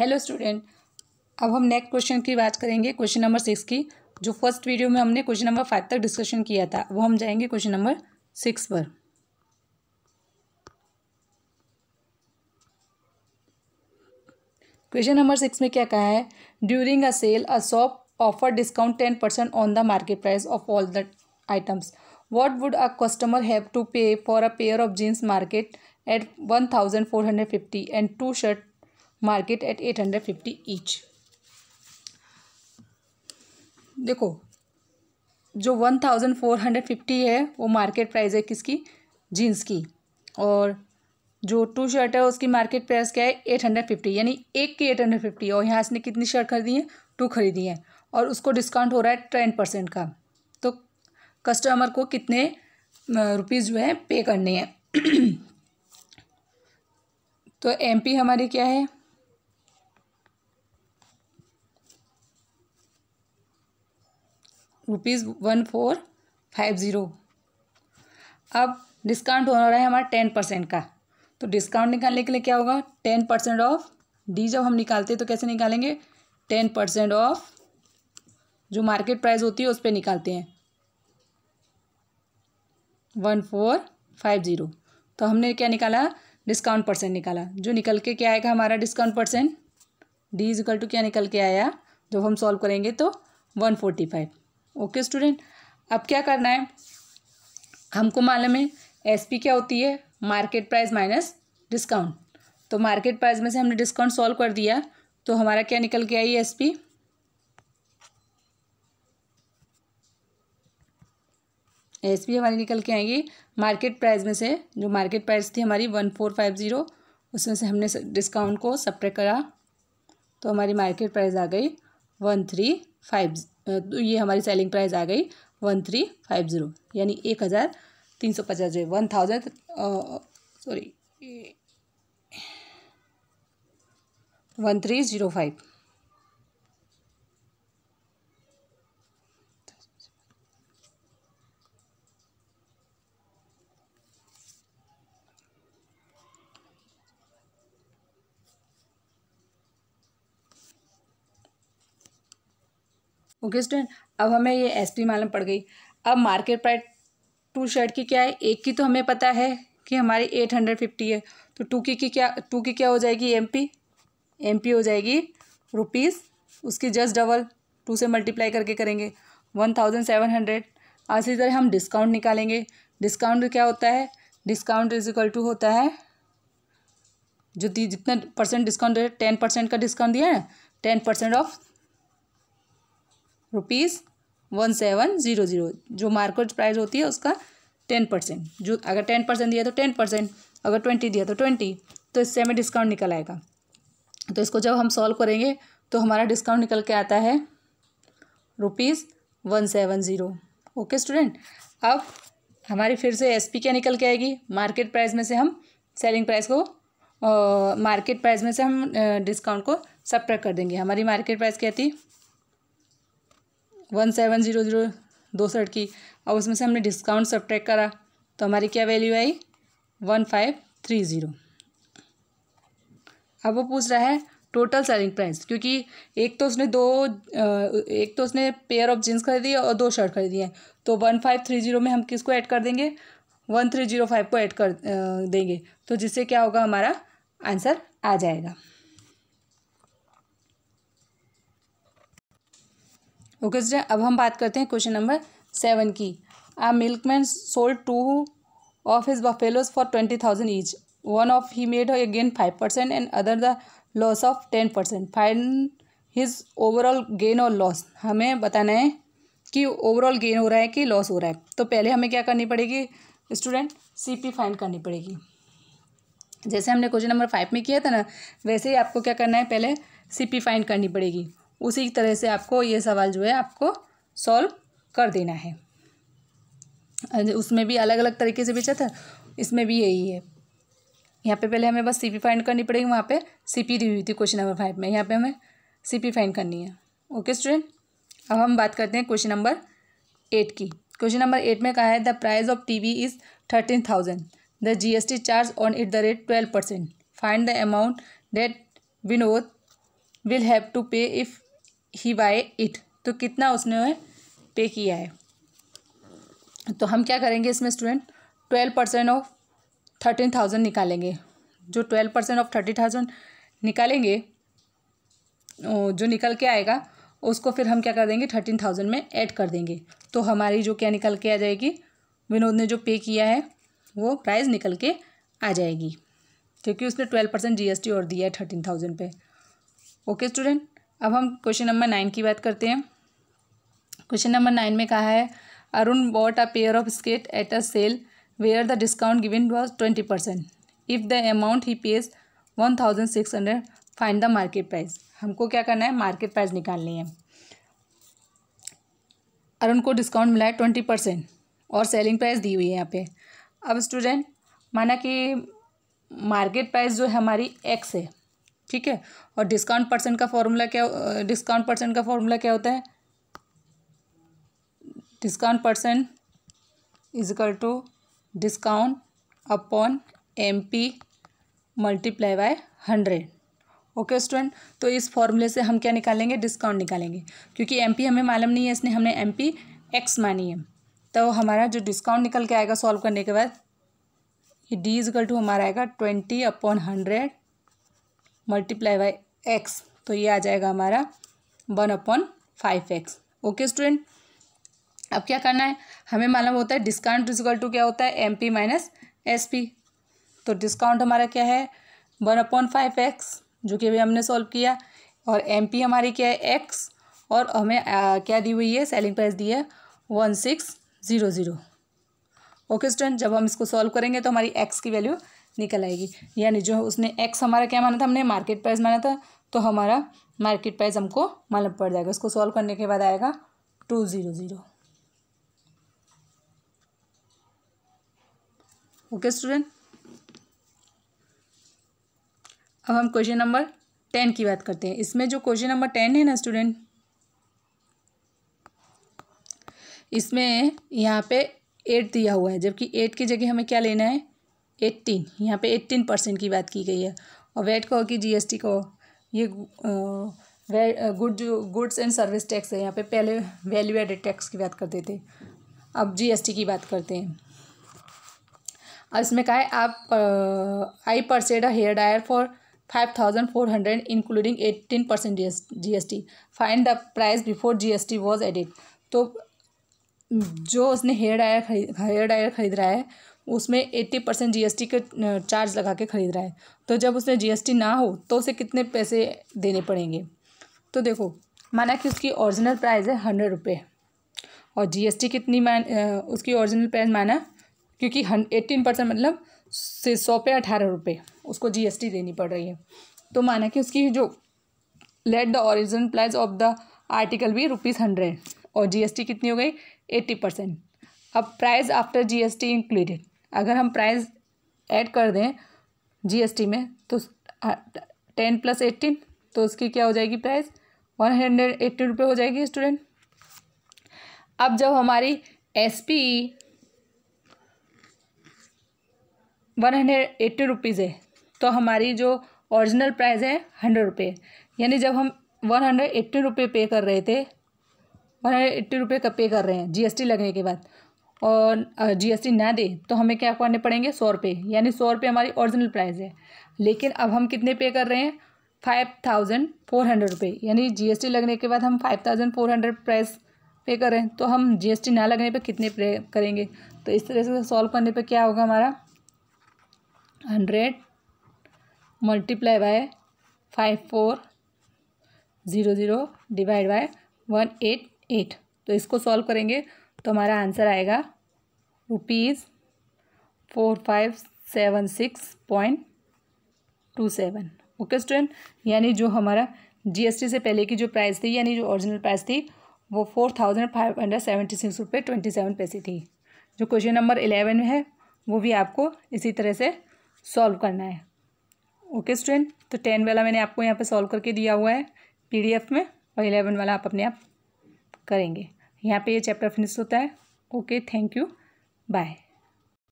hello student अब हम next question की बात करेंगे क्वेश्चन नंबर सिक्स की जो फर्स्ट वीडियो में हमने क्वेश्चन नंबर फाइव तक डिस्कशन किया था वो हम जाएंगे क्वेश्चन नंबर सिक्स पर क्वेश्चन नंबर सिक्स में क्या कहा है during a sale a shop offer discount ten percent on the market price of all the items would a customer have to pay for a pair of jeans market at one thousand four hundred fifty and two shirt market at eight hundred fifty each देखो जो one thousand four hundred fifty है वो market price है किसकी jeans की और जो to shirt है उसकी मार्केट प्राइस क्या है एट हंड्रेड फिफ्टी यानी एक की एट हंड्रेड फिफ्टी और यहाँ इसने कितनी शर्ट खरीदी है टू खरीदी हैं और उसको डिस्काउंट हो रहा है टेन परसेंट का तो कस्टमर को कितने रुपीज़ जो है पे करने हैं तो एमपी हमारी क्या है rupees one four five zero अब डिस्काउंट हो रहा है हमारा टेन परसेंट का तो डिस्काउंट निकालने के लिए क्या होगा टेन परसेंट ऑफ डी जब हम निकालते हैं तो कैसे निकालेंगे टेन परसेंट ऑफ जो मार्केट प्राइस होती है उस पर निकालते हैं वन फोर फाइव ज़ीरो तो हमने क्या निकाला डिस्काउंट परसेंट निकाला जो निकल के क्या आएगा हमारा discount percent D is equal to क्या निकल के आया जब हम सॉल्व करेंगे तो one forty five okay student अब क्या करना है हमको मालूम है एस पी क्या होती है मार्केट प्राइस माइनस डिस्काउंट तो मार्केट प्राइस में से हमने डिस्काउंट सॉल्व कर दिया तो हमारा क्या निकल के आई एस पी एस पी हमारी निकल के आएगी मार्केट प्राइस में से जो मार्केट प्राइस थी हमारी वन फोर फाइव ज़ीरो उसमें से हमने डिस्काउंट को सप्रे करा तो हमारी मार्केट प्राइस आ गई वन थ्री फाइव तो ये हमारी सेलिंग प्राइस आ गई वन थ्री फाइव ज़ीरो यानी एक हज़ार तीन सौ पचास one thousand sorry one three zero five okay student अब हमें ये एस पी मालूम पड़ गई अब मार्केट प्राइस टू शर्ट की क्या है एक की तो हमें पता है कि हमारी एट हंड्रेड फिफ्टी है तो टू की, की क्या टू की क्या हो जाएगी एम पी एम पी हो जाएगी रुपीज़ उसकी जस्ट डबल टू से मल्टीप्लाई करके करेंगे वन थाउजेंड सेवन हंड्रेड आज इसी तरह हम डिस्काउंट निकालेंगे डिस्काउंट क्या होता है डिस्काउंट इज इक्वल टू होता है जो जितना परसेंट डिस्काउंट टेन परसेंट का डिस्काउंट दिया है ten percent off rupees one seven zero zero जो मार्केट प्राइस होती है उसका टेन परसेंट जो अगर टेन परसेंट दिया तो टेन परसेंट अगर ट्वेंटी दिया तो ट्वेंटी तो इससे हमें डिस्काउंट निकल आएगा तो इसको जब हम सॉल्व करेंगे तो हमारा डिस्काउंट निकल के आता है rupees one seven zero okay student अब हमारी फिर से एस पी क्या निकल के आएगी मार्केट प्राइस में से हम सेलिंग प्राइस को मार्केट प्राइस में से हम डिस्काउंट को सब कर देंगे हमारी मार्केट प्राइस क्या थी वन सेवन ज़ीरो ज़ीरो दो सौ की और उसमें से हमने डिस्काउंट सब्ट्रैक्ट करा तो हमारी क्या वैल्यू आई वन फाइव थ्री ज़ीरो अब वो पूछ रहा है टोटल सेलिंग प्राइस क्योंकि एक तो उसने दो एक तो उसने पेयर ऑफ जीन्स खरीदी और दो शर्ट खरीदी हैं तो वन फाइव थ्री जीरो में हम किसको ऐड कर देंगे वन थ्री जीरो फाइव को ऐड कर देंगे तो जिससे क्या होगा हमारा आंसर आ जाएगा ओके स्टूडेंट अब हम बात करते हैं क्वेश्चन नंबर सेवन की a milkman sold two of his buffaloes for twenty thousand each one of he made again five percent and other the loss of ten percent fine his overall gain और loss हमें बताना है कि overall gain हो रहा है कि loss हो रहा है तो पहले हमें क्या करनी पड़ेगी स्टूडेंट सी पी फाइन करनी पड़ेगी जैसे हमने क्वेश्चन नंबर फाइव में किया था ना वैसे ही आपको क्या करना है पहले सी पी फाइन करनी पड़ेगी उसी तरह से आपको ये सवाल जो है आपको सॉल्व कर देना है उसमें भी अलग अलग तरीके से बेचा अच्छा था इसमें भी यही है यहाँ पे पहले हमें बस सी पी फाइंड करनी पड़ेगी वहाँ पे सी पी दी हुई थी क्वेश्चन नंबर फाइव में यहाँ पे हमें सी पी फाइंड करनी है ओके स्टूडेंट अब हम बात करते हैं क्वेश्चन नंबर एट की क्वेश्चन नंबर एट में कहा है the price of T V is thirteen thousand the G S T charge on it the rate twelve percent find the amount that Vinod will have to pay if he buy it तो कितना उसने पे किया है तो हम क्या करेंगे इसमें student twelve percent of thirteen thousand निकालेंगे जो twelve percent of thirty thousand निकालेंगे जो निकल के आएगा उसको फिर हम क्या कर देंगे थर्टीन थाउजेंड में ऐड कर देंगे तो हमारी जो क्या निकल के आ जाएगी विनोद ने जो पे किया है वो प्राइस निकल के आ जाएगी क्योंकि उसने ट्वेल्व परसेंट जी और दिया है थर्टीन थाउजेंड पे ओके स्टूडेंट अब हम क्वेश्चन नंबर नाइन की बात करते हैं क्वेश्चन नंबर नाइन में कहा है Arun bought a pair of skate at a sale where the discount given was twenty percent if the amount he pays one thousand six hundred find the market price हमको क्या करना है market price निकालनी है अरुण को डिस्काउंट मिला है twenty percent और सेलिंग प्राइस दी हुई है यहाँ पे अब स्टूडेंट माना कि मार्केट प्राइस जो है हमारी एक्स है ठीक है और डिस्काउंट परसेंट का फॉर्मूला क्या डिस्काउंट परसेंट का फॉर्मूला क्या होता है discount percent is equal to discount upon M P multiply by hundred okay student तो इस फॉर्मूले से हम क्या निकालेंगे डिस्काउंट निकालेंगे क्योंकि एम पी हमें मालूम नहीं है इसने हमने एम पी एक्स मानी है तो हमारा जो डिस्काउंट निकल के आएगा सॉल्व करने के बाद ये डी इजकल टू हमारा आएगा twenty upon hundred multiply by X तो ये आ जाएगा हमारा one upon five X okay student अब क्या करना है हमें मालूम होता है डिस्काउंट इजकल टू क्या होता है M P minus S P तो डिस्काउंट हमारा क्या है वन अपॉन फाइव एक्स जो कि अभी हमने सॉल्व किया और एम पी हमारी क्या है एक्स और हमें आ, क्या दी हुई है सेलिंग प्राइस दी है one six zero zero okay student जब हम इसको सॉल्व करेंगे तो हमारी एक्स की वैल्यू निकल आएगी यानी जो उसने एक्स हमारा क्या माना था हमने मार्केट प्राइस माना था तो हमारा मार्केट प्राइस हमको मालूम पड़ जाएगा उसको सॉल्व करने के बाद आएगा two zero zero okay student अब हम क्वेश्चन नंबर टेन की बात करते हैं इसमें जो क्वेश्चन नंबर टेन है ना स्टूडेंट इसमें यहाँ पे एट दिया हुआ है जबकि एट की जगह हमें क्या लेना है एट्टीन यहाँ पे एट्टीन परसेंट की बात की गई है और वेट को कि जीएसटी को ये गुड जो गुड्स एंड सर्विस टैक्स है यहाँ पे पहले वैल्यू एडेड टैक्स की बात करते थे अब जीएसटी की बात करते हैं अब इसमें कहा है आप I purchased hair dryer for five thousand four hundred including eighteen percent G S T find the price before G S T was added तो जो उसने हेयर डायर खरीद हेयर डायर खरीद रहा है उसमें एट्टी परसेंट जी के चार्ज लगा के ख़रीद रहा है तो जब उसने जी ना हो तो उसे कितने पैसे देने पड़ेंगे तो देखो माना कि उसकी ओरिजिनल प्राइस है हंड्रेड रुपये और जीएसटी कितनी मान उसकी ओरिजिनल प्राइस माना क्योंकि हन एट्टीन परसेंट मतलब से सौ पे अठारह रुपये उसको जीएसटी देनी पड़ रही है तो माना कि उसकी जो let the original price of the article be rupees hundred और जीएसटी कितनी हो गई एट्टी परसेंट अब प्राइस आफ्टर जीएसटी इंक्लूडेड अगर हम प्राइस ऐड कर दें जीएसटी में तो टेन प्लस एट्टीन तो उसकी क्या हो जाएगी प्राइस वन हंड्रेड एट्टी रुपये हो जाएगी स्टूडेंट अब जब हमारी S P one hundred eighteen rupees है तो हमारी जो ओरिजिनल प्राइस है हंड्रेड रुपये यानी जब हम वन हंड्रेड एट्टी रुपये पे कर रहे थे वन हंड्रेड एट्टी रुपये का पे कर रहे हैं जीएसटी लगने के बाद और जीएसटी ना दे तो हमें क्या करने पड़ेंगे सौ रुपये यानी सौ रुपये हमारी ओरिजिनल प्राइस है लेकिन अब हम कितने पे कर रहे हैं फाइव थाउजेंड फोर हंड्रेड रुपये यानी जीएसटी लगने के बाद हम five thousand four hundred price pay कर रहे हैं तो हम जीएसटी ना लगने पर कितने पे करेंगे तो इस तरह से सॉल्व करने पर क्या होगा हमारा hundred multiply by five four zero zero divide by one eight eight तो इसको सॉल्व करेंगे तो हमारा आंसर आएगा rupees four five seven six point two seven okay student यानी जो हमारा जीएसटी से पहले की जो प्राइस थी यानी जो ओरिजिनल प्राइस थी वो four thousand five hundred seventy six रुपये ट्वेंटी सेवन पैसे थी जो क्वेश्चन नंबर इलेवन में है वो भी आपको इसी तरह से सॉल्व करना है ओके स्टूडेंट तो टेन वाला मैंने आपको यहाँ पर सॉल्व करके दिया हुआ है पी में और इलेवन वाला आप अपने आप करेंगे यहाँ पे ये चैप्टर फिनिश होता है ओके थैंक यू बाय